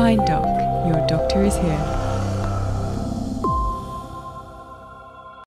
Fine Doc. Your doctor is here.